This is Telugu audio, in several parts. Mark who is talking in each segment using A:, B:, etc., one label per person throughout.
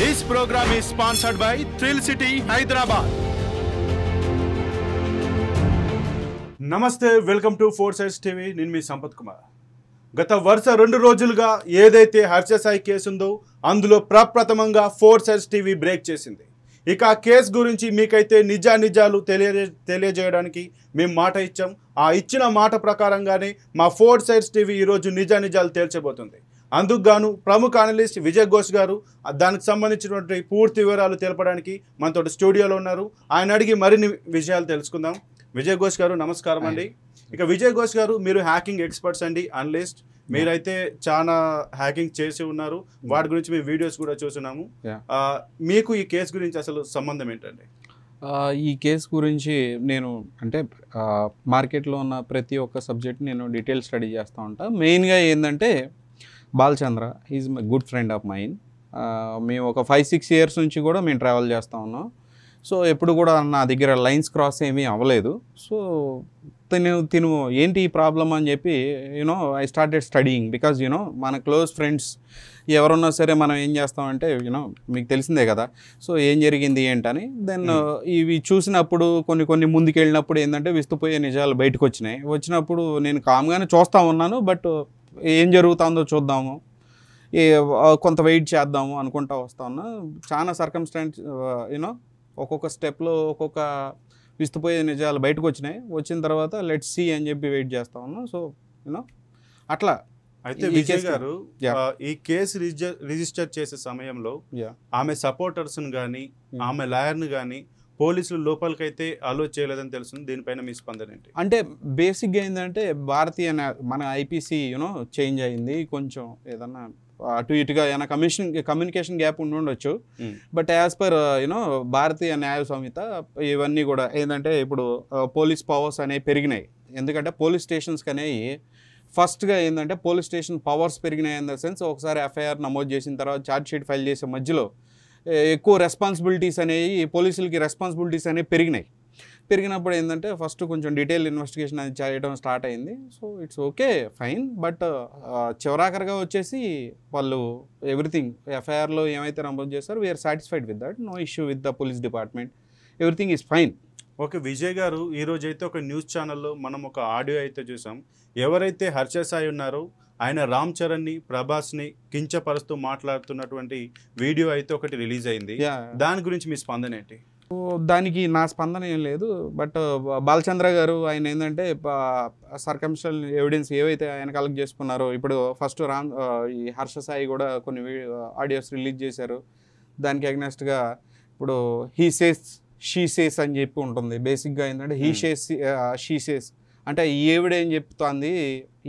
A: This program is sponsored by thrill city Hyderabad నమస్తే welcome to four sides TV నేను మీ సంపత్ కుమార్ గత వరుస రెండు రోజులుగా ఏదైతే హర్షసాయి కేసు ఉందో అందులో ప్రప్రథమంగా ఫోర్ సైడ్స్ టీవీ బ్రేక్ చేసింది ఇక ఆ కేసు గురించి మీకైతే నిజా నిజాలు తెలియజే తెలియజేయడానికి మేము మాట ఇచ్చాం ఆ ఇచ్చిన మాట ప్రకారంగానే మా ఫోర్ సైడ్స్ టీవీ ఈరోజు నిజా నిజాలు తేల్చబోతుంది అందుకుగాను ప్రముఖ అనలిస్ట్ విజయ్ ఘోష్ గారు దానికి సంబంధించినటువంటి పూర్తి వివరాలు తెలపడానికి మనతో స్టూడియోలో ఉన్నారు ఆయన అడిగి మరిన్ని విషయాలు తెలుసుకుందాం విజయ్ ఘోష్ గారు నమస్కారం అండి ఇక విజయ్ ఘోష్ గారు మీరు హ్యాకింగ్ ఎక్స్పర్ట్స్ అండి అనలిస్ట్ మీరైతే చాలా హ్యాకింగ్ చేసి ఉన్నారు వాటి hmm. గురించి మీ వీడియోస్ కూడా చూస్తున్నాము మీకు ఈ కేసు గురించి అసలు సంబంధం ఏంటండి
B: ఈ కేసు గురించి నేను అంటే మార్కెట్లో ఉన్న ప్రతి ఒక్క సబ్జెక్ట్ నేను డీటెయిల్ స్టడీ చేస్తూ ఉంటాను మెయిన్గా ఏంటంటే Balachandra is my good friend of mine మేము ఒక ఫైవ్ సిక్స్ ఇయర్స్ నుంచి కూడా మేము ట్రావెల్ చేస్తూ ఉన్నాం సో ఎప్పుడు కూడా నా దగ్గర లైన్స్ క్రాస్ ఏమీ అవ్వలేదు సో తిను తిను ఏంటి ఈ ప్రాబ్లం అని చెప్పి you know I started studying because you know మన క్లోజ్ ఫ్రెండ్స్ ఎవరున్నా సరే మనం ఏం చేస్తామంటే యూనో మీకు తెలిసిందే కదా సో ఏం జరిగింది ఏంటని దెన్ hmm. ఇవి చూసినప్పుడు కొన్ని కొన్ని ముందుకెళ్ళినప్పుడు ఏంటంటే విస్తుపోయే నిజాలు బయటకు వచ్చినాయి వచ్చినప్పుడు నేను కామ్గానే చూస్తూ ఉన్నాను బట్ ఏం జరుగుతుందో చూద్దాము కొంత వెయిట్ చేద్దాము అనుకుంటా వస్తా ఉన్నా చాలా సర్కమ్స్టాన్స్ యూనో ఒక్కొక్క స్టెప్లో ఒక్కొక్క విస్తుపోయే నిజాలు బయటకు వచ్చినాయి వచ్చిన తర్వాత లెట్ సీ అని చెప్పి వెయిట్ చేస్తా ఉన్నా సో యూనో అట్లా అయితే విజయ్ గారు ఈ కేసు రిజిస్టర్ చేసే సమయంలో
A: ఆమె సపోర్టర్స్ని కానీ hmm. ఆమె లాయర్ని కానీ పోలీసులు లోపాలకైతే అలో చేయలేదని తెలుస్తుంది దీనిపైన మీ స్పందన ఏంటి
B: అంటే బేసిక్గా ఏంటంటే భారతీయ మన ఐపీసీ యూనో చేంజ్ అయింది కొంచెం ఏదన్నా అటు ఇటుగా ఏమైనా కమిషన్ కమ్యూనికేషన్ గ్యాప్ ఉండి ఉండొచ్చు but as per you know Bharatiya Nyaya Sanhita ఇవన్నీ కూడా ఏంటంటే ఇప్పుడు పోలీస్ uh, పవర్స్ అనేవి పెరిగినాయి ఎందుకంటే పోలీస్ స్టేషన్స్కి అనేవి ఫస్ట్గా ఏంటంటే పోలీస్ స్టేషన్ పవర్స్ పెరిగినాయి ఇన్ ద సెన్స్ ఒకసారి ఎఫ్ఐఆర్ నమోదు చేసిన తర్వాత ఛార్జ్ షీట్ ఫైల్ చేసే మధ్యలో ఎక్కువ రెస్పాన్సిబిలిటీస్ అనేవి పోలీసులకి రెస్పాన్సిబిలిటీస్ అనేవి పెరిగినాయి పెరిగినప్పుడు ఏంటంటే ఫస్ట్ కొంచెం డీటెయిల్ ఇన్వెస్టిగేషన్ అది చేయడం స్టార్ట్ అయింది so it's okay fine but చివరాఖరిగా వచ్చేసి వాళ్ళు ఎవ్రీథింగ్ ఎఫ్ఐఆర్లో ఏమైతే నమోదు చేస్తారు we're satisfied with that no issue with the police department everything is fine
A: okay Vijay గారు ఈరోజు అయితే ఒక న్యూస్ ఛానల్లో మనం ఒక ఆడియో అయితే చూసాం ఎవరైతే హర్ష సాయి ఉన్నారో ఆయన రామ్ చరణ్ని ప్రభాస్ని కించపరుస్తూ మాట్లాడుతున్నటువంటి వీడియో అయితే ఒకటి రిలీజ్ అయింది దాని గురించి మీ స్పందన ఏంటి
B: దానికి నా స్పందన ఏం లేదు బట్ బాలచంద్ర గారు ఆయన ఏంటంటే సర్కంస్టల్ ఎవిడెన్స్ ఏవైతే ఆయన కలెక్ట్ చేసుకున్నారో ఇప్పుడు ఫస్ట్ రామ్ ఈ హర్ష సాయి కూడా కొన్ని ఆడియోస్ రిలీజ్ చేశారు దానికి అగ్నెస్ట్గా ఇప్పుడు హీ సేస్ షీ సేస్ అని చెప్పి ఉంటుంది బేసిక్గా ఏంటంటే హీ షేస్ షీ సేస్ అంటే ఈ ఏవిడేం చెప్తోంది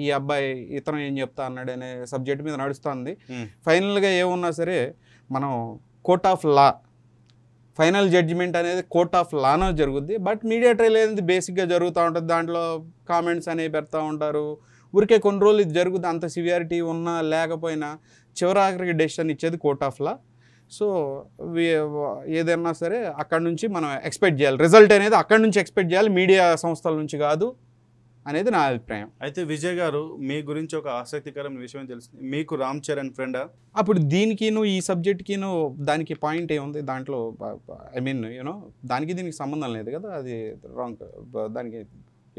B: ఈ అబ్బాయి ఇతను ఏం చెప్తా అన్నాడు అనే సబ్జెక్ట్ మీద నడుస్తుంది ఫైనల్గా ఏమున్నా సరే మనం court of law final judgement అనేది కోర్ట్ ఆఫ్ లానో జరుగుద్ది బట్ మీడియా ట్రయల్ అనేది బేసిక్గా జరుగుతూ ఉంటుంది దాంట్లో కామెంట్స్ అనేవి పెడతా ఉంటారు ఊరికే కొన్ని రోజులు ఇది జరుగుద్ది అంత సివియారిటీ ఉన్నా లేకపోయినా చివరాఖరికి డెసిషన్ ఇచ్చేది కోర్ట్ ఆఫ్ లా సో ఏదైనా సరే అక్కడ నుంచి మనం ఎక్స్పెక్ట్ చేయాలి రిజల్ట్ అనేది అక్కడ నుంచి ఎక్స్పెక్ట్ చేయాలి మీడియా సంస్థల నుంచి కాదు అనేది నా అభిప్రాయం
A: అయితే విజయ్ గారు
B: మీ గురించి ఒక ఆసక్తికరమైన విషయం తెలిసింది మీకు రామ్ చరణ్ ఫ్రెండా అప్పుడు దీనికి ఈ సబ్జెక్ట్కిను దానికి పాయింట్ ఏముంది దాంట్లో ఐ మీన్ యూనో దానికి దీనికి సంబంధం లేదు కదా అది రాంగ్ దానికి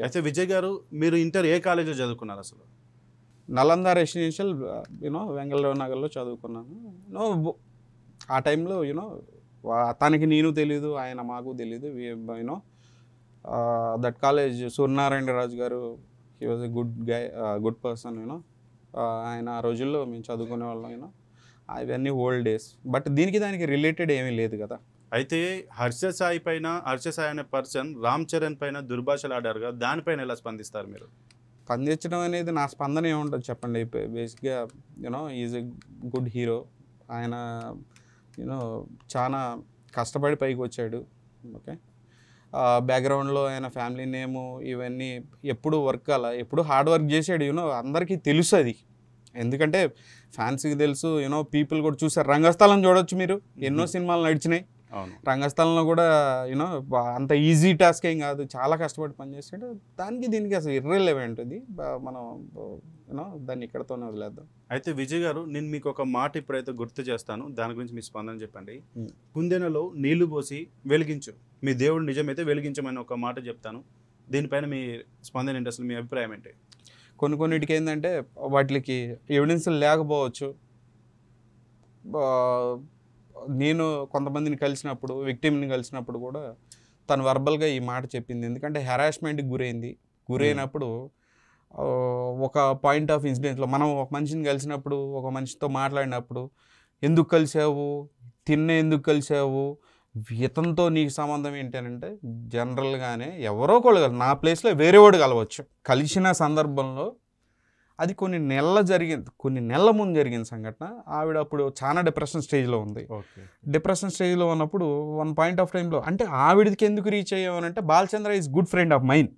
B: అయితే విజయ్ గారు మీరు ఇంటర్ ఏ కాలేజీలో చదువుకున్నారు అసలు నలంద రెసిడెన్షియల్ యూనో వెంగళూరు నగర్లో చదువుకున్నాను నో ఆ టైంలో యూనో తనకి నేను తెలీదు ఆయన మాకు తెలీదు you know that college Suryanarayana Raju గారు he was a good guy good person you know ఆయన ఆ రోజుల్లో మేము చదువుకునే వాళ్ళం యూనో అవన్నీ ఓల్డ్ డేస్ బట్ దీనికి దానికి రిలేటెడ్ ఏమీ లేదు కదా అయితే హర్ష సాయి పైన హర్ష సాయి అనే పర్సన్
A: రామ్ చరణ్ పైన దుర్భాషలు ఆడారు కదా దానిపైన ఎలా స్పందిస్తారు మీరు
B: స్పందించడం అనేది నా స్పందన ఏముంటుంది చెప్పండి బేసిక్గా you know is a good hero ఆయన యూనో చాలా కష్టపడి పైకి వచ్చాడు ఓకే బ్యాక్గ్రౌండ్లో ఆయన ఫ్యామిలీ నేము ఇవన్నీ ఎప్పుడు వర్క్ అలా ఎప్పుడు హార్డ్ వర్క్ చేసాడు యూనో అందరికీ తెలుసు అది ఎందుకంటే ఫ్యాన్స్కి తెలుసు యూనో పీపుల్ కూడా చూసారు రంగస్థలం చూడొచ్చు మీరు ఎన్నో సినిమాలు నడిచినాయి రంగస్థలంలో కూడా యూనో అంత ఈజీ టాస్క్ ఏం కాదు చాలా కష్టపడి పనిచేసాడు దానికి దీనికి అసలు ఇర్రెలవెంట్ ఇది మనం యూనో దాన్ని ఇక్కడతోనే వదిలేద్దాం
A: అయితే విజయ్ గారు నేను మీకు ఒక మాట ఇప్పుడైతే గుర్తు చేస్తాను దాని గురించి మీ స్పందన చెప్పండి కుందెనలో నీళ్లు పోసి వెలిగించు మీ దేవుడు నిజమైతే వెలిగించమని ఒక మాట చెప్తాను దీనిపైన మీ స్పందన ఏంటి అసలు మీ అభిప్రాయం ఏంటి
B: కొన్ని కొన్నిటికి ఏంటంటే వాటికి ఎవిడెన్స్ లేకపోవచ్చు నేను కొంతమందిని కలిసినప్పుడు విక్టిమ్ని కలిసినప్పుడు కూడా తను వర్బల్గా ఈ మాట చెప్పింది ఎందుకంటే హెరాస్మెంట్కి గురైంది గురైనప్పుడు ఒక పాయింట్ ఆఫ్ ఇన్సిడెంట్లో మనం ఒక మనిషిని కలిసినప్పుడు ఒక మనిషితో మాట్లాడినప్పుడు ఎందుకు కలిసావు తిన్న ఎందుకు కలిసావు ఇతంతో నీకు సంబంధం ఏంటంటే జనరల్గానే ఎవరో ఒకళ్ళు నా ప్లేస్లో వేరేవాడు కలవచ్చు కలిసిన సందర్భంలో అది కొన్ని నెలల జరిగింది కొన్ని నెలల ముందు జరిగిన సంఘటన ఆవిడ అప్పుడు చాలా డిప్రెషన్ స్టేజ్లో ఉంది డిప్రెషన్ స్టేజ్లో ఉన్నప్పుడు వన్ పాయింట్ ఆఫ్ టైంలో అంటే ఆవిడకి ఎందుకు రీచ్ అంటే Balachandra is good friend of mine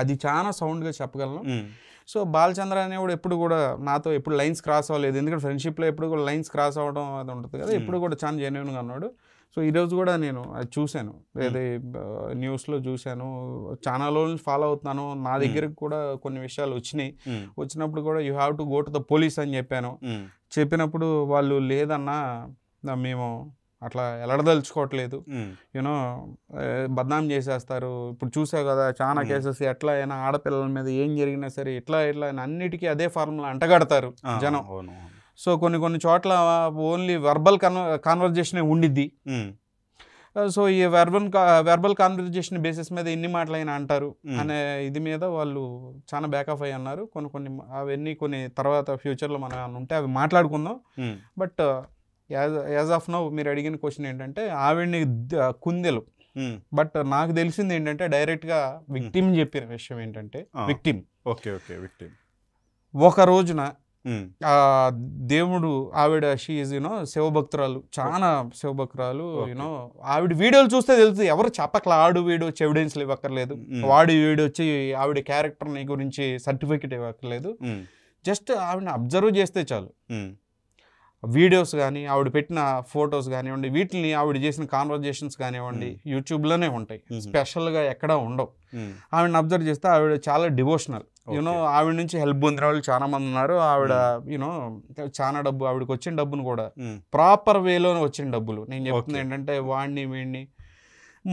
B: అది చాలా సౌండ్గా చెప్పగలను సో బాలచంద్ర అనేవాడు ఎప్పుడు కూడా నాతో ఎప్పుడు లైన్స్ క్రాస్ అవ్వలేదు ఎందుకంటే ఫ్రెండ్షిప్లో ఎప్పుడు కూడా లైన్స్ క్రాస్ అవ్వడం అది ఉంటుంది కదా ఎప్పుడు కూడా చాలా జెన్యున్గా ఉన్నాడు సో ఈరోజు కూడా నేను అది చూశాను ఏది న్యూస్లో చూశాను ఛానల్లో ఫాలో అవుతున్నాను నా దగ్గరకు కూడా కొన్ని విషయాలు వచ్చినాయి వచ్చినప్పుడు కూడా you have to go to the police అని చెప్పాను చెప్పినప్పుడు వాళ్ళు లేదన్నా మేము అట్లా ఎలడదలుచుకోవట్లేదు యూనో బద్నాం చేసేస్తారు ఇప్పుడు చూసావు కదా చాలా కేసెస్ ఎట్లా అయినా ఆడపిల్లల మీద ఏం జరిగినా సరే ఇట్లా ఇట్లా అన్నిటికీ అదే ఫార్ములా అంటగడతారు జనం సో కొన్ని కొన్ని చోట్ల ఓన్లీ వెర్బల్ కన్వ కాన్వర్జేషనే ఉండిద్ది సో ఈ వెర్బల్ వెర్బల్ కాన్వర్జేషన్ బేసిస్ మీద ఎన్ని అయినా అంటారు అనే ఇది మీద వాళ్ళు చాలా బ్యాకప్ అయ్యి అన్నారు కొన్ని కొన్ని అవన్నీ కొన్ని తర్వాత ఫ్యూచర్లో మనం ఉంటే అవి మాట్లాడుకుందాం but as as of now మీరు అడిగిన క్వశ్చన్ ఏంటంటే ఆవిడ్ని కుందెలు బట్ uh, నాకు తెలిసింది ఏంటంటే డైరెక్ట్గా విక్టిమ్ చెప్పిన విషయం ఏంటంటే విక్టిమ్
A: ఓకే ఓకే విక్టిమ్
B: ఒక రోజున ఆ దేవుడు ఆవిడ షీఈ్ యూనో శివభక్తురాలు చాలా శివభక్తురాలు యూనో ఆవిడ వీడియోలు చూస్తే తెలుసు ఎవరు చెప్పకలా ఆడు వీడు వచ్చి ఎవిడెన్స్ ఇవ్వక్కర్లేదు వాడు వీడు వచ్చి ఆవిడ క్యారెక్టర్ని గురించి సర్టిఫికెట్ ఇవ్వక్కర్లేదు జస్ట్ ఆవిడని అబ్జర్వ్ చేస్తే చాలు వీడియోస్ కానీ ఆవిడ పెట్టిన ఫొటోస్ కానివ్వండి వీటిని ఆవిడ చేసిన కాన్వర్జేషన్స్ కానివ్వండి యూట్యూబ్లోనే ఉంటాయి స్పెషల్గా ఎక్కడా ఉండవు ఆవిడని అబ్జర్వ్ చేస్తే ఆవిడ చాలా డివోషనల్ యూనో ఆవిడ నుంచి హెల్ప్ పొందిన వాళ్ళు చాలా మంది ఉన్నారు ఆవిడ యూనో చాలా డబ్బు ఆవిడకి వచ్చిన డబ్బును కూడా ప్రాపర్ వేలోనే వచ్చిన డబ్బులు నేను చెప్తుంది ఏంటంటే వాడిని వీడిని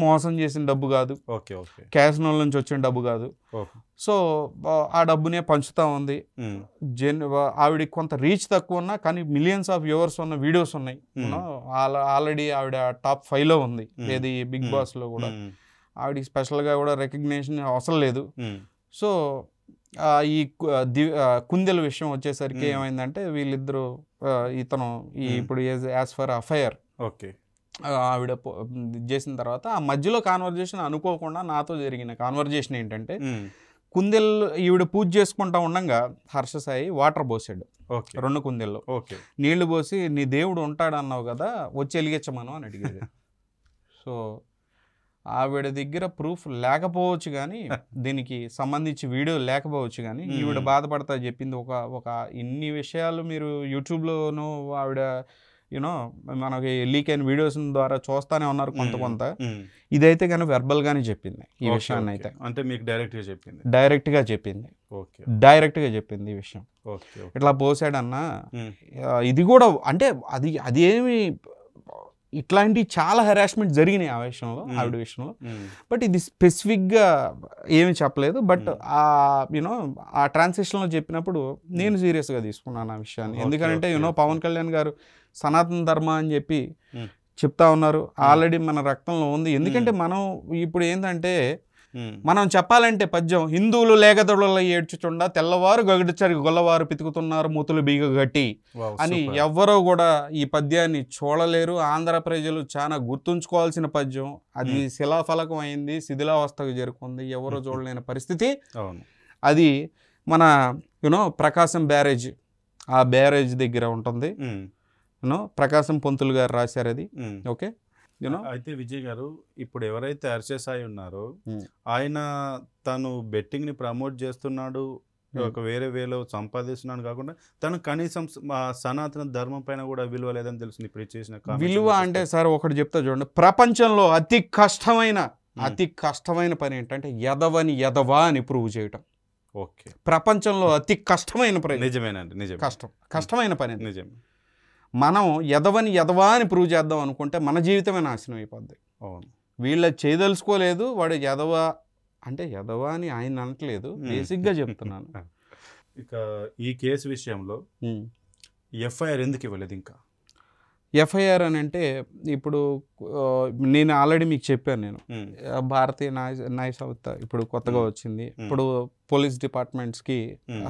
B: మోసం చేసిన డబ్బు కాదు ఓకే ఓకే క్యాసినోల నుంచి వచ్చిన డబ్బు కాదు సో ఆ డబ్బునే పంచుతూ ఉంది జన్ ఆవిడ కొంత రీచ్ తక్కువ ఉన్నా కానీ మిలియన్స్ ఆఫ్ వ్యూవర్స్ ఉన్న వీడియోస్ ఉన్నాయి ఆల్రెడీ ఆవిడ టాప్ ఫైవ్ లో ఉంది ఏది బిగ్ బాస్లో కూడా స్పెషల్ స్పెషల్గా కూడా రికగ్నేషన్ అవసరం లేదు సో ఈ కుందెల విషయం వచ్చేసరికి ఏమైందంటే వీళ్ళిద్దరూ ఇతను ఈ ఇప్పుడు యాజ్ ఫర్ అఫైర్ ఓకే ఆవిడ చేసిన తర్వాత ఆ మధ్యలో కాన్వర్జేషన్ అనుకోకుండా నాతో జరిగిన కాన్వర్జేషన్ ఏంటంటే కుందెల్ ఈవిడ పూజ చేసుకుంటా ఉండగా హర్షసాయి వాటర్ పోసాడు ఓకే రెండు కుందెల్లో ఓకే నీళ్లు పోసి నీ దేవుడు ఉంటాడు అన్నావు కదా వచ్చి వెలిగించమను అని అడిగాడు సో ఆవిడ దగ్గర ప్రూఫ్ లేకపోవచ్చు కానీ దీనికి సంబంధించి వీడియో లేకపోవచ్చు కానీ ఈవిడ బాధపడతా చెప్పింది ఒక ఒక ఇన్ని విషయాలు మీరు యూట్యూబ్లోనూ ఆవిడ యూనో మనకి లీక్ అయిన వీడియోస్ ద్వారా చూస్తానే ఉన్నారు కొంత కొంత ఇదైతే కానీ వెర్బల్ గానే చెప్పింది ఈ విషయాన్ని అయితే అంటే మీకు డైరెక్ట్ గా చెప్పింది డైరెక్ట్ గా చెప్పింది డైరెక్ట్ గా చెప్పింది ఈ విషయం ఇట్లా పోసాడన్నా ఇది కూడా అంటే అది అది ఏమి ఇట్లాంటి చాలా హెరాస్మెంట్ జరిగినాయి ఆ విషయంలో ఆవిడ విషయంలో బట్ ఇది స్పెసిఫిక్గా ఏమి చెప్పలేదు బట్ ఆ యూనో ఆ ట్రాన్సేషన్లో చెప్పినప్పుడు నేను సీరియస్గా తీసుకున్నాను ఆ విషయాన్ని ఎందుకంటే యూనో పవన్ కళ్యాణ్ గారు సనాతన ధర్మ అని చెప్పి చెప్తా ఉన్నారు ఆల్రెడీ మన రక్తంలో ఉంది ఎందుకంటే మనం ఇప్పుడు ఏంటంటే మనం చెప్పాలంటే పద్యం హిందువులు లేగదొడల ఏడ్చుచుండ తెల్లవారు గగడిచరి గొల్లవారు పితుకుతున్నారు మూతులు గట్టి అని ఎవ్వరూ కూడా ఈ పద్యాన్ని చూడలేరు ఆంధ్ర ప్రజలు చాలా గుర్తుంచుకోవాల్సిన పద్యం అది శిలాఫలకం అయింది శిథిలావస్థకు చేరుకుంది ఎవరో చూడలేని పరిస్థితి అది మన యూనో ప్రకాశం బ్యారేజ్ ఆ బ్యారేజ్ దగ్గర ఉంటుంది యూనో ప్రకాశం పొంతులు గారు రాశారు అది ఓకే
A: అయితే విజయ్ గారు ఇప్పుడు ఎవరైతే అర్చే సాయి ఉన్నారో hmm. ఆయన తను బెట్టింగ్ ని ప్రమోట్ చేస్తున్నాడు hmm. ఒక వేరే వేలో సంపాదిస్తున్నాను కాకుండా తను కనీసం సనాతన ధర్మం పైన కూడా విలువ లేదని తెలుసు ఇప్పుడు చేసిన
B: విలువ అంటే సార్ ఒకటి చెప్తా చూడండి ప్రపంచంలో అతి కష్టమైన hmm. అతి కష్టమైన పని ఏంటంటే యదవని యదవా అని ప్రూవ్ చేయటం ఓకే ప్రపంచంలో అతి కష్టమైన పని నిజమేనండి నిజం కష్టం కష్టమైన పని నిజం మనం ఎదవని ఎదవా అని ప్రూవ్ చేద్దాం అనుకుంటే మన జీవితమే నాశనం అయిపోద్ది అవును వీళ్ళ చేయదలుచుకోలేదు వాడు ఎదవా అంటే ఎదవా అని ఆయన అనట్లేదు బేసిక్గా చెప్తున్నాను
A: ఇక ఈ కేసు విషయంలో ఎఫ్ఐఆర్ ఎందుకు ఇవ్వలేదు ఇంకా
B: ఎఫ్ఐఆర్ అని అంటే ఇప్పుడు నేను ఆల్రెడీ మీకు చెప్పాను నేను భారతీయ న్యాయ సంస్థ ఇప్పుడు కొత్తగా వచ్చింది ఇప్పుడు పోలీస్ డిపార్ట్మెంట్స్కి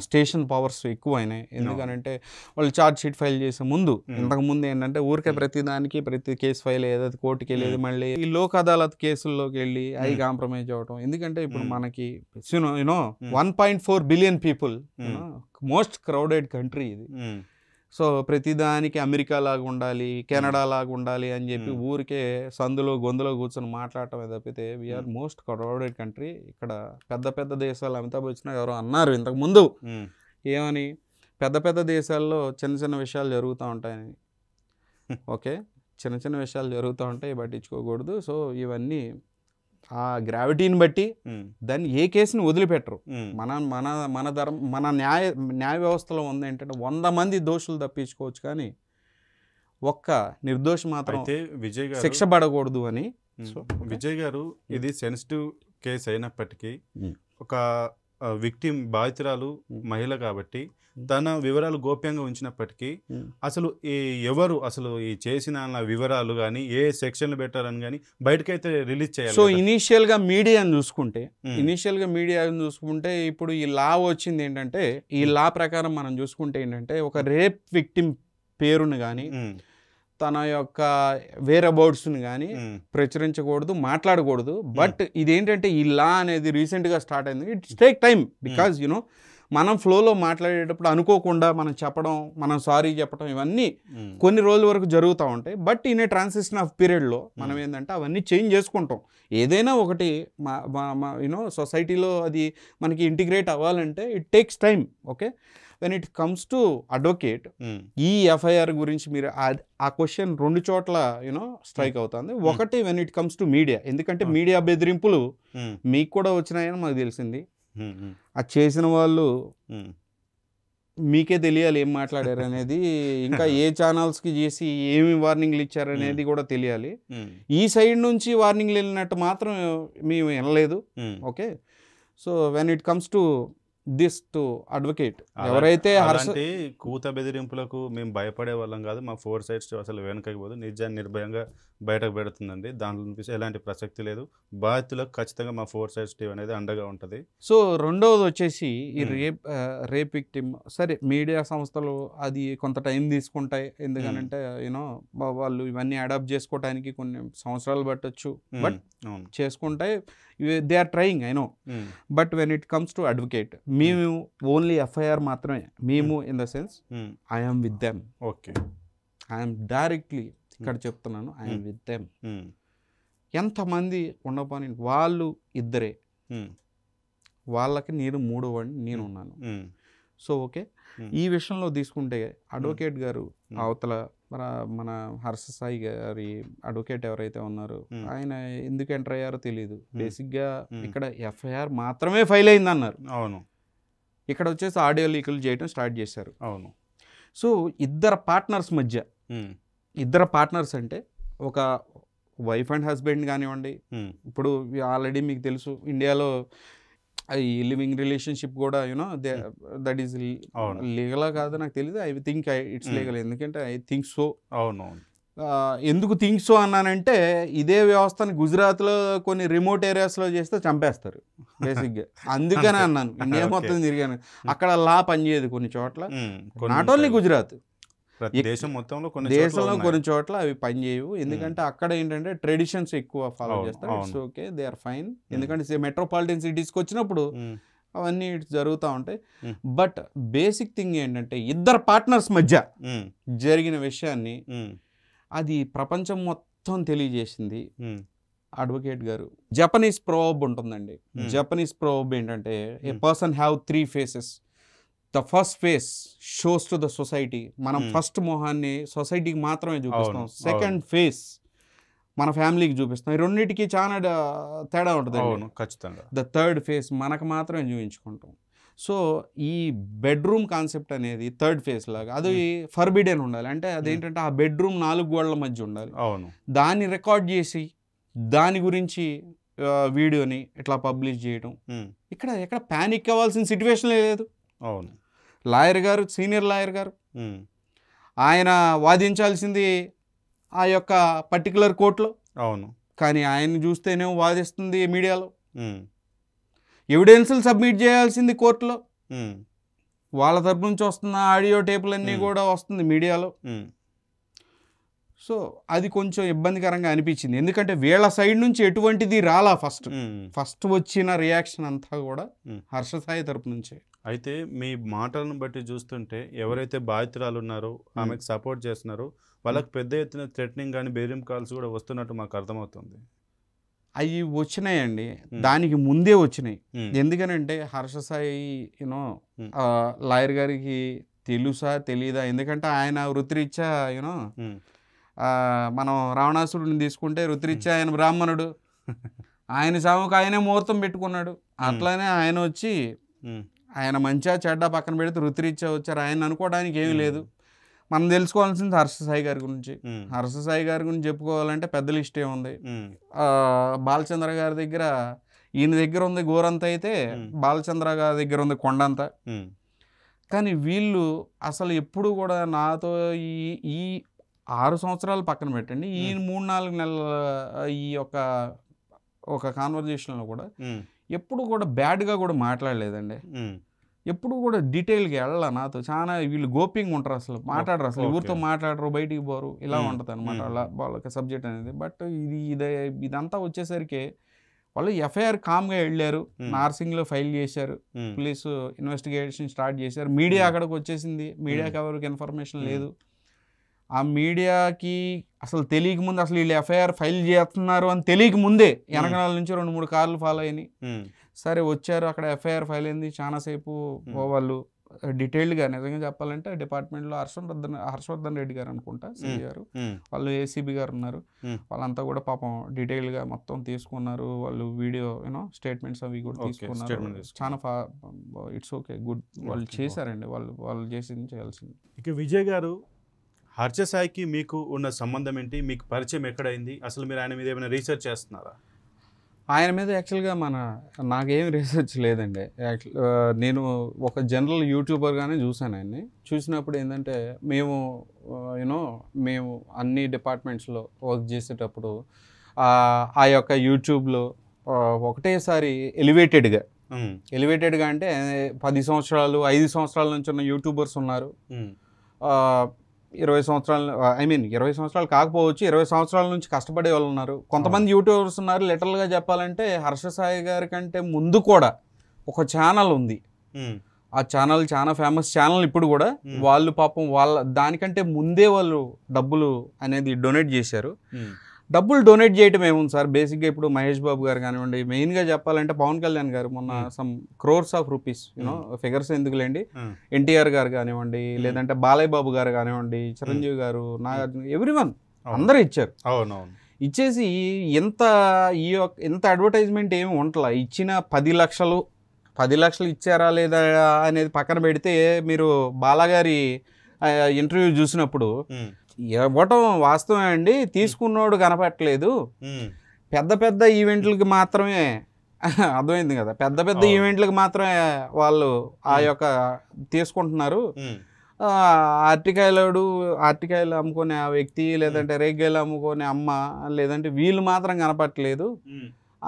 B: స్టేషన్ పవర్స్ ఎక్కువ అయినాయి ఎందుకనంటే వాళ్ళు ఛార్జ్ షీట్ ఫైల్ చేసే ముందు ఇంతకుముందు ఏంటంటే ఊరికే ప్రతి దానికి ప్రతి కేసు ఫైల్ ఏదైతే కోర్టుకి వెళ్ళేది మళ్ళీ ఈ లోక్ అదాలత్ కేసుల్లోకి వెళ్ళి అవి కాంప్రమైజ్ అవడం ఎందుకంటే ఇప్పుడు మనకి you know one point four billion people most crowded country ఇది సో ప్రతిదానికి అమెరికా లాగా ఉండాలి కెనడా లాగా ఉండాలి అని చెప్పి ఊరికే సందులో గొంతులో కూర్చొని మాట్లాడటం తప్పితే వీఆర్ మోస్ట్ క్రౌడెడ్ కంట్రీ ఇక్కడ పెద్ద పెద్ద దేశాలు అమితాబ్ వచ్చినా ఎవరో అన్నారు ఇంతకు ముందు ఏమని పెద్ద పెద్ద దేశాల్లో చిన్న చిన్న విషయాలు జరుగుతూ ఉంటాయని ఓకే చిన్న చిన్న విషయాలు జరుగుతూ ఉంటాయి పట్టించుకోకూడదు సో ఇవన్నీ ఆ గ్రావిటీని బట్టి దాన్ని ఏ కేసుని వదిలిపెట్టరు మన మన మన ధర్మ మన న్యాయ న్యాయ వ్యవస్థలో ఉంది ఏంటంటే వంద మంది దోషులు తప్పించుకోవచ్చు కానీ ఒక్క నిర్దోషి మాత్రం విజయ్ గారు శిక్ష పడకూడదు అని విజయ్ గారు ఇది సెన్సిటివ్
A: కేసు అయినప్పటికీ mm. ఒక విక్టిమ్ బాధితురాలు మహిళ కాబట్టి తన వివరాలు గోప్యంగా ఉంచినప్పటికీ అసలు ఈ ఎవరు అసలు ఈ చేసిన
B: వివరాలు కానీ ఏ సెక్షన్లు పెట్టారని కానీ బయటకైతే రిలీజ్ చేయాలి సో ఇనీషియల్గా మీడియాను చూసుకుంటే ఇనీషియల్గా మీడియాను చూసుకుంటే ఇప్పుడు ఈ లా వచ్చింది ఏంటంటే ఈ లా ప్రకారం మనం చూసుకుంటే ఏంటంటే ఒక రేప్ విక్టిమ్ పేరును కానీ తన యొక్క వేర్ అబౌట్స్ని కానీ ప్రచురించకూడదు మాట్లాడకూడదు బట్ ఇదేంటంటే ఈ లా అనేది రీసెంట్గా స్టార్ట్ అయింది it's take time because you know ఫ్లోలో మాట్లాడేటప్పుడు అనుకోకుండా మనం చెప్పడం మనం సారీ చెప్పడం ఇవన్నీ కొన్ని రోజుల వరకు జరుగుతూ ఉంటాయి but in a transition of పీరియడ్లో మనం ఏంటంటే అవన్నీ చేంజ్ చేసుకుంటాం ఏదైనా ఒకటి మా యూనో సొసైటీలో అది మనకి ఇంటిగ్రేట్ అవ్వాలంటే it takes time okay when it comes to advocate ఈ ఎఫ్ఐఆర్ గురించి మీరు ఆ క్వశ్చన్ రెండు చోట్ల యూనో స్ట్రైక్ అవుతుంది ఒకటి when it comes to media ఎందుకంటే మీడియా hmm. బెదిరింపులు hmm. మీకు కూడా వచ్చినాయని మాకు తెలిసింది అది hmm, చేసిన వాళ్ళు మీకే తెలియాలి ఏం మాట్లాడారు అనేది ఇంకా ఏ ఛానల్స్కి చేసి ఏమి వార్నింగ్లు ఇచ్చారు అనేది కూడా తెలియాలి ఈ సైడ్ నుంచి వార్నింగ్లు వెళ్ళినట్టు మాత్రం మేము వినలేదు okay so when it comes to this to advocate ఎవరైతే
A: కూత బెదిరింపులకు మేము భయపడే వాళ్ళం కాదు మా ఫోర్ సైడ్స్ అసలు వెనుకకి పోదు నిజాన్ని నిర్భయంగా బయటకు పెడుతుందండి దాంట్లో చూసి ఎలాంటి ప్రసక్తి లేదు బాధితులకు ఖచ్చితంగా మా ఫోర్ సైడ్స్ టీం అనేది అండగా ఉంటుంది
B: సో రెండవది వచ్చేసి ఈ రేప్ రేప్ విక్టిమ్ సరే మీడియా సంస్థలు అది కొంత టైం తీసుకుంటాయి ఎందుకనంటే యూనో వాళ్ళు ఇవన్నీ అడాప్ట్ చేసుకోవడానికి కొన్ని సంవత్సరాలు పట్టొచ్చు బట్ చేసుకుంటే they are trying I know but when it comes to advocate మేము ఓన్లీ ఎఫ్ఐఆర్ మాత్రమే మేము in the sense I'm with them okay I'm డైరెక్ట్లీ ఇక్కడ చెప్తున్నాను ఐఎమ్ విత్ దెమ్ ఎంతమంది ఉండపని వాళ్ళు ఇద్దరే hmm. వాళ్ళకి నేను మూడో వాడిని నేను ఉన్నాను సో hmm. Okay hmm. ఈ విషయంలో తీసుకుంటే అడ్వకేట్ గారు అవతల మన మన సాయి గారి అడ్వకేట్ ఎవరైతే ఉన్నారో ఆయన ఎందుకు ఎంటర్ అయ్యారో తెలియదు బేసిక్గా ఇక్కడ ఎఫ్ఐఆర్ మాత్రమే ఫైల్ అయింది అన్నారు అవును ఇక్కడ వచ్చేసి ఆడియో లీకులు చేయడం స్టార్ట్ చేశారు అవును సో ఇద్దరు పార్ట్నర్స్ మధ్య ఇద్దరు పార్ట్నర్స్ అంటే ఒక వైఫ్ అండ్ హస్బెండ్ కానివ్వండి hmm. ఇప్పుడు ఆల్రెడీ మీకు తెలుసు ఇండియాలో ఈ లివింగ్ రిలేషన్షిప్ కూడా you know they hmm. That is లీగలా కాదు నాకు తెలియదు I think I it's hmm. Legal ఎందుకంటే ఐ థింక్ సో అవునవును ఎందుకు థింక్ సో అన్నానంటే ఇదే వ్యవస్థను గుజరాత్లో కొన్ని రిమోట్ ఏరియాస్లో చేస్తే చంపేస్తారు బేసిక్గా అందుకనే అన్నాను ఇండియా మొత్తం తిరిగాను అక్కడ లా పనిచేయదు కొన్ని చోట్ల నాట్ ఓన్లీ గుజరాత్ దేశం మొత్తంలో కొన్ని దేశంలో కొన్ని చోట్ల అవి పనిచేయవు ఎందుకంటే అక్కడ ఏంటంటే ట్రెడిషన్స్ ఎక్కువ ఫాలో చేస్తారు ఓకే దే ఆర్ ఫైన్ ఎందుకంటే మెట్రోపాలిటన్ సిటీస్కి వచ్చినప్పుడు అవన్నీ జరుగుతూ ఉంటాయి బట్ బేసిక్ థింగ్ ఏంటంటే ఇద్దరు పార్ట్నర్స్ మధ్య జరిగిన విషయాన్ని అది ప్రపంచం మొత్తం తెలియజేసింది అడ్వకేట్ గారు జపనీస్ ప్రోబ్ ఉంటుందండి జపనీస్ ప్రోబ్ ఏంటంటే a person have three faces the first face shows to the society మనం hmm. ఫస్ట్ మొహాన్ని సొసైటీకి మాత్రమే చూపిస్తాం సెకండ్ ఫేస్ మన ఫ్యామిలీకి చూపిస్తాం ఈ రెండింటికి చాలా తేడా ఉంటుంది ఖచ్చితంగా ద థర్డ్ ఫేస్ మనకు మాత్రమే చూపించుకుంటాం సో ఈ బెడ్రూమ్ కాన్సెప్ట్ అనేది థర్డ్ ఫేస్ లాగా అది hmm. ఫర్బిడెన్ ఉండాలి అంటే hmm. అదేంటంటే ఆ బెడ్రూమ్ నాలుగు గోడల మధ్య ఉండాలి అవును దాన్ని రికార్డ్ చేసి దాని గురించి వీడియోని ఇట్లా పబ్లిష్ చేయడం ఇక్కడ ఎక్కడ ప్యానిక్ అవ్వాల్సిన సిచ్యువేషన్ లేదు అవును లాయర్ గారు సీనియర్ లాయర్ గారు ఆయన వాదించాల్సింది ఆ యొక్క పర్టికులర్ కోర్టులో అవును కానీ ఆయన చూస్తేనే వాదిస్తుంది మీడియాలో ఎవిడెన్స్లు సబ్మిట్ చేయాల్సింది కోర్టులో వాళ్ళ తరపు నుంచి వస్తున్న ఆడియో టేపులన్నీ కూడా వస్తుంది మీడియాలో సో అది కొంచెం ఇబ్బందికరంగా అనిపించింది ఎందుకంటే వీళ్ళ సైడ్ నుంచి ఎటువంటిది రాలా ఫస్ట్ ఫస్ట్ వచ్చిన రియాక్షన్ అంతా కూడా హర్ష సాయి తరపు నుంచే
A: అయితే మీ మాటలను బట్టి చూస్తుంటే ఎవరైతే బాధితురాలు ఉన్నారో ఆమెకు సపోర్ట్ చేస్తున్నారో వాళ్ళకి పెద్ద ఎత్తున థ్రెటనింగ్ కానీ
B: బెదిరింపు కాల్స్ కూడా వస్తున్నట్టు మాకు అర్థమవుతుంది అవి వచ్చినాయండి దానికి ముందే వచ్చినాయి ఎందుకనంటే హర్ష సాయి యూనో లాయర్ గారికి తెలుసా తెలీదా ఎందుకంటే ఆయన వృత్తిరీత్యా యూనో మనం రావణాసురుడిని తీసుకుంటే రుతిరిచ్చే ఆయన బ్రాహ్మణుడు ఆయన సాగుకు ఆయనే ముహూర్తం పెట్టుకున్నాడు అట్లానే ఆయన వచ్చి ఆయన మంచిగా చెడ్డ పక్కన పెడితే రుతిరిచ్చా వచ్చారు ఆయన అనుకోవడానికి ఏమీ లేదు మనం తెలుసుకోవాల్సింది హర్షసాయి గారి గురించి హర్షసాయి గారి గురించి చెప్పుకోవాలంటే పెద్ద లిస్ట్ ఏముంది బాలచంద్ర గారి దగ్గర ఈయన దగ్గర ఉంది గోరంత అయితే బాలచంద్ర గారి దగ్గర ఉంది కొండంత కానీ వీళ్ళు అసలు ఎప్పుడు కూడా నాతో ఈ ఈ ఆరు సంవత్సరాలు పక్కన పెట్టండి ఈ మూడు నాలుగు నెలల ఈ యొక్క ఒక కాన్వర్జేషన్లో కూడా ఎప్పుడు కూడా బ్యాడ్గా కూడా మాట్లాడలేదండి ఎప్పుడు కూడా డీటెయిల్గా వెళ్ళాల నాతో చాలా వీళ్ళు గోపింగ్ ఉంటారు అసలు మాట్లాడరు అసలు ఊరితో మాట్లాడరు బయటికి పోరు ఇలా ఉంటుంది అనమాట వాళ్ళ వాళ్ళ సబ్జెక్ట్ అనేది బట్ ఇది ఇదే ఇదంతా వచ్చేసరికి వాళ్ళు ఎఫ్ఐఆర్ కామ్గా వెళ్ళారు నార్సింగ్లో ఫైల్ చేశారు పోలీసు ఇన్వెస్టిగేషన్ స్టార్ట్ చేశారు మీడియా అక్కడికి వచ్చేసింది మీడియాకి ఎవరికి ఇన్ఫర్మేషన్ లేదు ఆ మీడియాకి అసలు తెలియక ముందు అసలు వీళ్ళు ఎఫ్ఐఆర్ ఫైల్ చేస్తున్నారు అని తెలియక ముందే వెనకనాల నుంచి రెండు మూడు కార్లు ఫాలో అయినాయి సరే వచ్చారు అక్కడ ఎఫ్ఐఆర్ ఫైల్ అయింది చాలాసేపు వాళ్ళు డీటెయిల్డ్గా నిజంగా చెప్పాలంటే డిపార్ట్మెంట్లో హర్షవర్ధన్ హర్షవర్ధన్ రెడ్డి గారు అనుకుంటా సిబి గారు వాళ్ళు ఏసీబీ గారు ఉన్నారు వాళ్ళంతా కూడా పాపం డీటెయిల్గా మొత్తం తీసుకున్నారు వాళ్ళు వీడియో యూనో స్టేట్మెంట్స్ అవి కూడా తీసుకున్నారు చాలా ఫా ఇట్స్ ఓకే గుడ్ వాళ్ళు చేశారండి వాళ్ళు వాళ్ళు చేసింది చేయాల్సింది ఇక
A: విజయ్ గారు హర్షసాయికి మీకు ఉన్న సంబంధం ఏంటి మీకు పరిచయం ఎక్కడైంది అసలు మీరు ఆయన మీద ఏమైనా రీసెర్చ్ చేస్తున్నారా
B: ఆయన మీద యాక్చువల్గా మన నాకేం రీసెర్చ్ లేదండి నేను ఒక జనరల్ యూట్యూబర్గానే చూశాను ఆయన్ని చూసినప్పుడు ఏంటంటే మేము యూనో మేము అన్ని డిపార్ట్మెంట్స్లో వర్క్ చేసేటప్పుడు ఆ యొక్క యూట్యూబ్లో ఒకటేసారి ఎలివేటెడ్గా ఎలివేటెడ్గా అంటే పది సంవత్సరాలు ఐదు సంవత్సరాల నుంచి ఉన్న యూట్యూబర్స్ ఉన్నారు ఇరవై సంవత్సరాలు ఐ మీన్ ఇరవై సంవత్సరాలు కాకపోవచ్చు ఇరవై సంవత్సరాల నుంచి కష్టపడే వాళ్ళు ఉన్నారు కొంతమంది యూట్యూబర్స్ ఉన్నారు లిటరల్గా చెప్పాలంటే హర్ష సాయి గారి కంటే ముందు కూడా ఒక ఛానల్ ఉంది ఆ ఛానల్ చాలా ఫేమస్ ఛానల్ ఇప్పుడు కూడా వాళ్ళు పాపం వాళ్ళ దానికంటే ముందే వాళ్ళు డబ్బులు అనేది డొనేట్ చేశారు డబ్బులు డొనేట్ చేయటం ఏముంది సార్ బేసిక్గా ఇప్పుడు మహేష్ బాబు గారు కానివ్వండి మెయిన్గా చెప్పాలంటే పవన్ కళ్యాణ్ గారు మొన్న some crores of rupees you know figures ఎందుకులేండి ఎన్టీఆర్ గారు కానివ్వండి లేదంటే బాలయ్య బాబు గారు కానివ్వండి చిరంజీవి గారు నాగార్జున ఎవ్రీవన్ అందరూ ఇచ్చారు అవునవును ఇచ్చేసి ఎంత ఈ యొక్క ఎంత అడ్వర్టైజ్మెంట్ ఏమి ఉండలా ఇచ్చిన పది లక్షలు పది లక్షలు ఇచ్చారా లేదా అనేది పక్కన పెడితే మీరు బాలాగారి ఇంటర్వ్యూ చూసినప్పుడు ఇవ్వటం వాస్తవమే అండి తీసుకున్నోడు కనపట్టలేదు పెద్ద పెద్ద ఈవెంట్లకి మాత్రమే అర్థమైంది కదా పెద్ద పెద్ద ఈవెంట్లకు మాత్రమే వాళ్ళు ఆ యొక్క తీసుకుంటున్నారు ఆర్టికాయలోడు ఆర్టికాయలు అమ్ముకునే ఆ వ్యక్తి లేదంటే రేగ్గాయలు అమ్ముకునే అమ్మ లేదంటే వీళ్ళు మాత్రం కనపట్టలేదు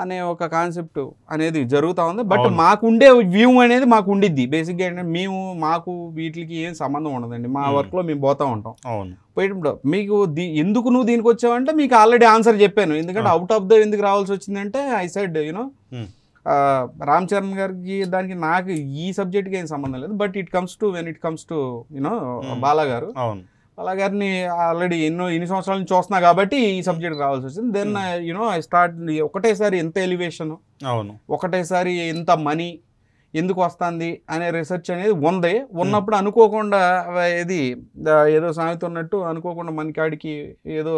B: అనే ఒక కాన్సెప్ట్ అనేది జరుగుతూ ఉంది బట్ మాకుండే వ్యూ అనేది మాకు ఉండిద్ది బేసిక్గా ఏంటంటే మేము మాకు వీటికి ఏం సంబంధం ఉండదండి మా వర్క్లో మేము పోతూ ఉంటాం పోయినప్పుడు మీకు దీ ఎందుకు నువ్వు దీనికి వచ్చావంటే మీకు ఆల్రెడీ ఆన్సర్ చెప్పాను ఎందుకంటే అవుట్ ఆఫ్ ద ఎందుకు రావాల్సి వచ్చిందంటే aside you know Ram Charan గారికి దానికి నాకు ఈ సబ్జెక్ట్కి ఏం సంబంధం లేదు but it comes to when it comes to you know Bala గారు అవును పలా గారిని ఆల్రెడీ ఎన్నో ఎన్ని సంవత్సరాల నుంచి చూస్తున్నా కాబట్టి ఈ సబ్జెక్ట్ రావాల్సి వచ్చింది దెన్ యూనో ఐ స్టార్ట్ ఒకటేసారి ఎంత ఎలివేషన్ అవును ఒకటేసారి ఎంత మనీ ఎందుకు వస్తుంది అనే రీసెర్చ్ అనేది ఉంది hmm. ఉన్నప్పుడు అనుకోకుండా ఇది ఏదో సామెత ఉన్నట్టు అనుకోకుండా మన కాడికి ఏదో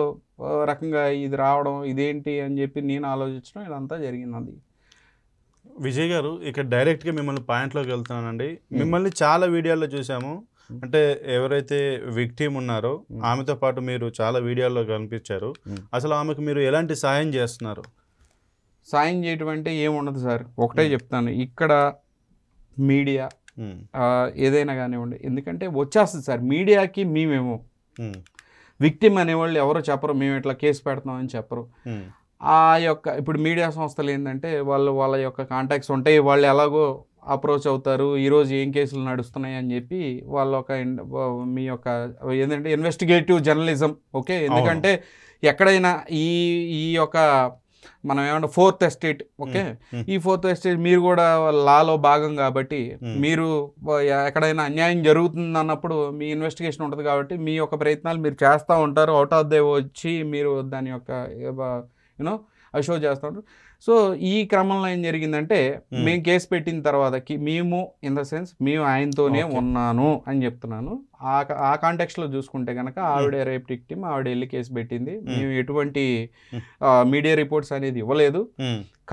B: రకంగా ఇది రావడం ఇదేంటి అని చెప్పి నేను ఆలోచించడం ఇదంతా జరిగింది అది
A: విజయ్ గారు ఇక్కడ డైరెక్ట్గా మిమ్మల్ని పాయింట్లోకి వెళ్తున్నానండి hmm. మిమ్మల్ని చాలా వీడియోల్లో చూసాము అంటే ఎవరైతే విక్టీమ్ ఉన్నారో ఆమెతో పాటు మీరు చాలా వీడియోల్లో కనిపించారు
B: అసలు ఆమెకు మీరు ఎలాంటి సాయం చేస్తున్నారు సాయం చేయటం అంటే ఏముండదు సార్ ఒకటే చెప్తాను ఇక్కడ మీడియా ఏదైనా కానివ్వండి ఎందుకంటే వచ్చేస్తుంది సార్ మీడియాకి మేమేమో విక్టిమ్ అనేవాళ్ళు ఎవరో చెప్పరు మేము ఇట్లా కేసు పెడతామని చెప్పరు ఆ యొక్క ఇప్పుడు మీడియా సంస్థలు ఏంటంటే వాళ్ళు వాళ్ళ యొక్క కాంటాక్ట్స్ ఉంటాయి వాళ్ళు ఎలాగో అప్రోచ్ అవుతారు ఈరోజు ఏం కేసులు నడుస్తున్నాయి అని చెప్పి వాళ్ళ ఒక మీ యొక్క ఏంటంటే ఇన్వెస్టిగేటివ్ జర్నలిజం ఓకే ఎందుకంటే ఎక్కడైనా ఈ ఈ యొక్క మనం ఏమంటే ఫోర్త్ ఎస్టేట్ ఓకే ఈ ఫోర్త్ ఎస్టేట్ మీరు కూడా లాలో భాగం కాబట్టి మీరు ఎక్కడైనా అన్యాయం జరుగుతుంది అన్నప్పుడు మీ ఇన్వెస్టిగేషన్ ఉంటుంది కాబట్టి మీ యొక్క ప్రయత్నాలు మీరు చేస్తూ ఉంటారు అవుట్ ఆఫ్ దే వచ్చి మీరు దాని యొక్క యూనో అషో చేస్తూ ఉంటారు సో ఈ క్రమంలో ఏం జరిగిందంటే మేము కేసు పెట్టిన తర్వాతకి మేము ఇన్ ద సెన్స్ మేము ఆయనతోనే ఉన్నాను అని చెప్తున్నాను ఆ ఆ లో చూసుకుంటే కనుక ఆవిడ రేప్ టిక్టిమ్ ఆవిడ వెళ్ళి కేసు పెట్టింది మేము ఎటువంటి మీడియా రిపోర్ట్స్ అనేది ఇవ్వలేదు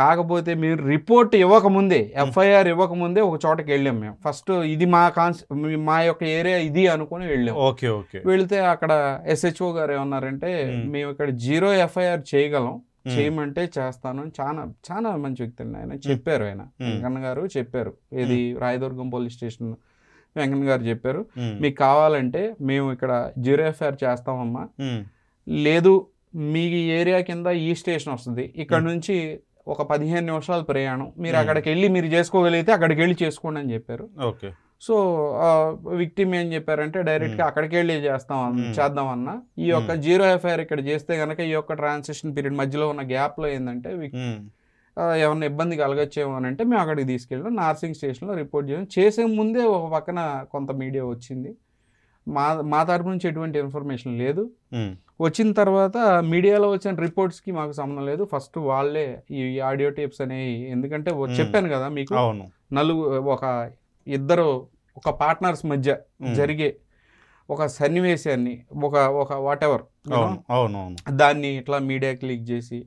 B: కాకపోతే మీరు రిపోర్ట్ ఇవ్వకముందే ఎఫ్ఐఆర్ ఇవ్వకముందే ఒక చోటకి వెళ్ళాం మేము ఫస్ట్ ఇది మా కాన్స్ మా యొక్క ఏరియా ఇది అనుకుని
A: వెళ్ళాం ఓకే ఓకే
B: వెళితే అక్కడ ఎస్హెచ్ఓ గారు ఏమన్నారంటే మేము ఇక్కడ జీరో ఎఫ్ఐఆర్ చేయగలం చేయమంటే చేస్తాను చాలా చాలా మంచి వ్యక్తులు ఆయన చెప్పారు ఆయన వెంకన్న గారు చెప్పారు ఇది రాయదుర్గం పోలీస్ స్టేషన్ వెంకన్న గారు చెప్పారు మీకు కావాలంటే మేము ఇక్కడ జీరో ఎఫ్ఐఆర్ చేస్తామమ్మా లేదు మీ ఏరియా కింద ఈ స్టేషన్ వస్తుంది ఇక్కడ నుంచి ఒక పదిహేను నిమిషాలు ప్రయాణం మీరు అక్కడికి వెళ్ళి మీరు చేసుకోగలిగితే అక్కడికి వెళ్ళి చేసుకోండి అని చెప్పారు ఓకే సో విక్టిమ్ ఏం చెప్పారంటే డైరెక్ట్గా అక్కడికి వెళ్ళి చేస్తాం చేద్దాం అన్న ఈ యొక్క జీరో ఎఫ్ఐఆర్ ఇక్కడ చేస్తే కనుక ఈ యొక్క ట్రాన్సాక్షన్ పీరియడ్ మధ్యలో ఉన్న గ్యాప్లో ఏంటంటే ఏమన్నా ఇబ్బంది కలగచ్చేమో అని అంటే మేము అక్కడికి తీసుకెళ్ళాం నార్సింగ్ స్టేషన్లో రిపోర్ట్ చేయడం చేసే ముందే ఒక పక్కన కొంత మీడియా వచ్చింది మా మా తరపు నుంచి ఎటువంటి ఇన్ఫర్మేషన్ లేదు వచ్చిన తర్వాత మీడియాలో వచ్చిన రిపోర్ట్స్కి మాకు సంబంధం లేదు ఫస్ట్ వాళ్ళే ఈ ఆడియో టేప్స్ అనేవి ఎందుకంటే చెప్పాను కదా మీకు నలుగు ఒక ఇద్దరు ఒక పార్ట్నర్స్ మధ్య జరిగే ఒక సన్నివేశాన్ని ఒక ఒక వాట్ ఎవర్ దాన్ని ఇట్లా మీడియాకి లీక్ చేసి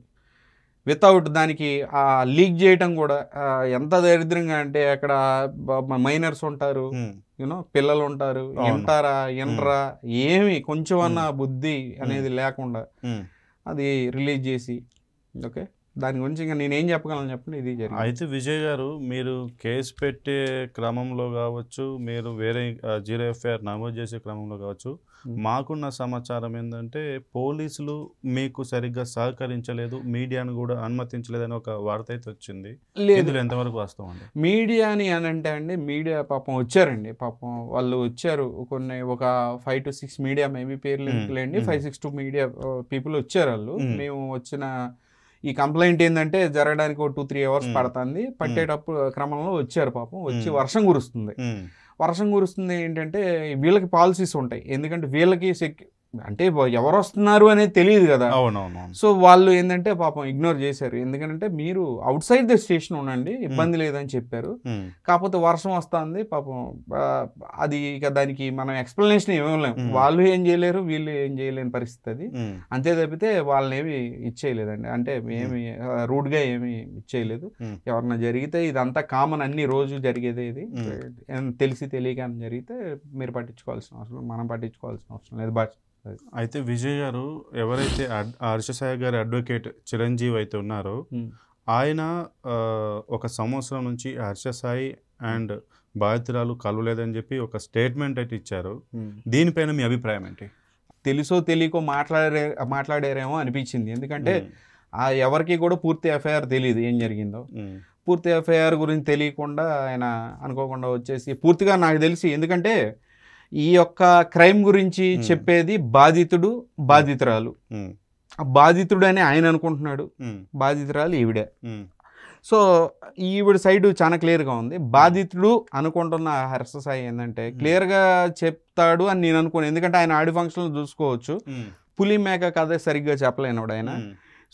B: వితౌట్ దానికి ఆ లీక్ చేయటం కూడా ఎంత దరిద్రంగా అంటే అక్కడ మైనర్స్ ఉంటారు యూనో పిల్లలు ఉంటారు వింటారా వినరా ఏమి కొంచెం అన్న బుద్ధి అనేది లేకుండా అది రిలీజ్ చేసి ఓకే దాని గురించి ఇంకా నేనేం చెప్పగలను చెప్పండి ఇది జరిగింది అయితే విజయ్
A: గారు మీరు కేసు పెట్టే క్రమంలో కావచ్చు మీరు వేరే జీరో ఎఫ్ఐఆర్ నమోదు చేసే క్రమంలో కావచ్చు మాకున్న సమాచారం ఏంటంటే పోలీసులు మీకు సరిగ్గా సహకరించలేదు మీడియాను కూడా అనుమతించలేదని ఒక వార్త అయితే వచ్చింది లేదు ఎంతవరకు వాస్తవం అండి
B: మీడియాని అని అంటే అండి మీడియా పాపం వచ్చారండి పాపం వాళ్ళు వచ్చారు కొన్ని ఒక five to six media maybe పేర్లు లేండి five six two media people వచ్చారు వాళ్ళు మేము వచ్చిన ఈ కంప్లైంట్ ఏంటంటే జరగడానికి ఒక టూ త్రీ అవర్స్ పడుతుంది పట్టేటప్పుడు క్రమంలో వచ్చారు పాపం వచ్చి వర్షం కురుస్తుంది వర్షం కురుస్తుంది ఏంటంటే వీళ్ళకి పాలసీస్ ఉంటాయి ఎందుకంటే వీళ్ళకి సెక్యూ అంటే ఎవరు వస్తున్నారు అనేది తెలియదు కదా అవునవును సో వాళ్ళు ఏంటంటే పాపం ఇగ్నోర్ చేశారు ఎందుకంటే మీరు అవుట్ సైడ్ ద స్టేషన్ ఉండండి ఇబ్బంది లేదని చెప్పారు కాకపోతే వర్షం వస్తుంది పాపం అది ఇక దానికి మనం ఎక్స్ప్లెనేషన్ ఇవ్వలేము వాళ్ళు ఏం చేయలేరు వీళ్ళు ఏం చేయలేని పరిస్థితి అది అంతే తప్పితే వాళ్ళని ఏమి ఇచ్చేయలేదండి అంటే ఏమి గా ఏమి ఇచ్చేయలేదు ఎవరన్నా జరిగితే ఇదంతా కామన్ అన్ని రోజు జరిగేదే ఇది తెలిసి తెలియక జరిగితే మీరు పట్టించుకోవాల్సిన అవసరం మనం పట్టించుకోవాల్సిన అవసరం లేదు బట్
A: అయితే విజయ్ గారు ఎవరైతే హర్షసాయి గారి అడ్వకేట్ చిరంజీవి అయితే ఉన్నారో ఆయన ఒక సంవత్సరం నుంచి హర్షసాయి అండ్ బాధితురాలు కలవలేదని చెప్పి ఒక స్టేట్మెంట్ అయితే ఇచ్చారు
B: దీనిపైన మీ అభిప్రాయం ఏంటి తెలుసో తెలియకో మాట్లాడే మాట్లాడారేమో అనిపించింది ఎందుకంటే ఆ ఎవరికి కూడా పూర్తి ఎఫ్ఐఆర్ తెలియదు ఏం జరిగిందో పూర్తి ఎఫ్ఐఆర్ గురించి తెలియకుండా ఆయన అనుకోకుండా వచ్చేసి పూర్తిగా నాకు తెలిసి ఎందుకంటే ఈ యొక్క క్రైమ్ గురించి చెప్పేది బాధితుడు బాధితురాలు బాధితుడు అని ఆయన అనుకుంటున్నాడు బాధితురాలు ఈవిడే సో ఈవిడ సైడ్ చాలా క్లియర్గా ఉంది బాధితుడు అనుకుంటున్న హర్ష సాయి ఏంటంటే క్లియర్గా చెప్తాడు అని నేను అనుకోను ఎందుకంటే ఆయన ఆడి ఫంక్షన్లు చూసుకోవచ్చు పులి మేక కథ సరిగ్గా చెప్పలేనివాడు ఆయన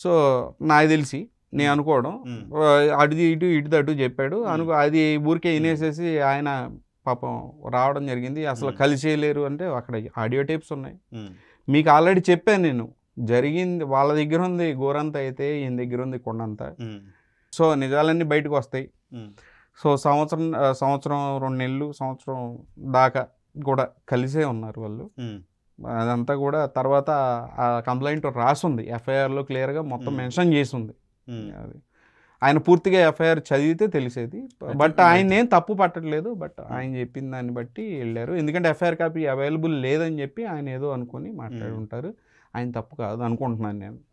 B: సో నాకు తెలిసి నేను అనుకోవడం అటు ఇటు ఇటు తట్టు చెప్పాడు అనుకో అది ఊరికే వినేసేసి ఆయన పాపం రావడం జరిగింది అసలు కలిసేయలేరు అంటే అక్కడ ఆడియో టేప్స్ ఉన్నాయి మీకు ఆల్రెడీ చెప్పాను నేను జరిగింది వాళ్ళ దగ్గర ఉంది గోరంత అయితే ఈయన దగ్గర ఉంది కొండంత సో నిజాలన్నీ బయటకు వస్తాయి సో సంవత్సరం సంవత్సరం రెండు నెలలు సంవత్సరం దాకా కూడా కలిసే ఉన్నారు వాళ్ళు అదంతా కూడా తర్వాత ఆ కంప్లైంట్ రాసుంది ఎఫ్ఐఆర్లో క్లియర్గా మొత్తం మెన్షన్ చేసి ఉంది అది ఆయన పూర్తిగా ఎఫ్ఐఆర్ చదివితే తెలిసేది బట్ ఆయన ఏం తప్పు పట్టట్లేదు బట్ ఆయన చెప్పిన దాన్ని బట్టి వెళ్ళారు ఎందుకంటే ఎఫ్ఐఆర్ కాపీ అవైలబుల్ లేదని చెప్పి ఆయన ఏదో అనుకొని మాట్లాడి ఉంటారు ఆయన తప్పు కాదు అనుకుంటున్నాను నేను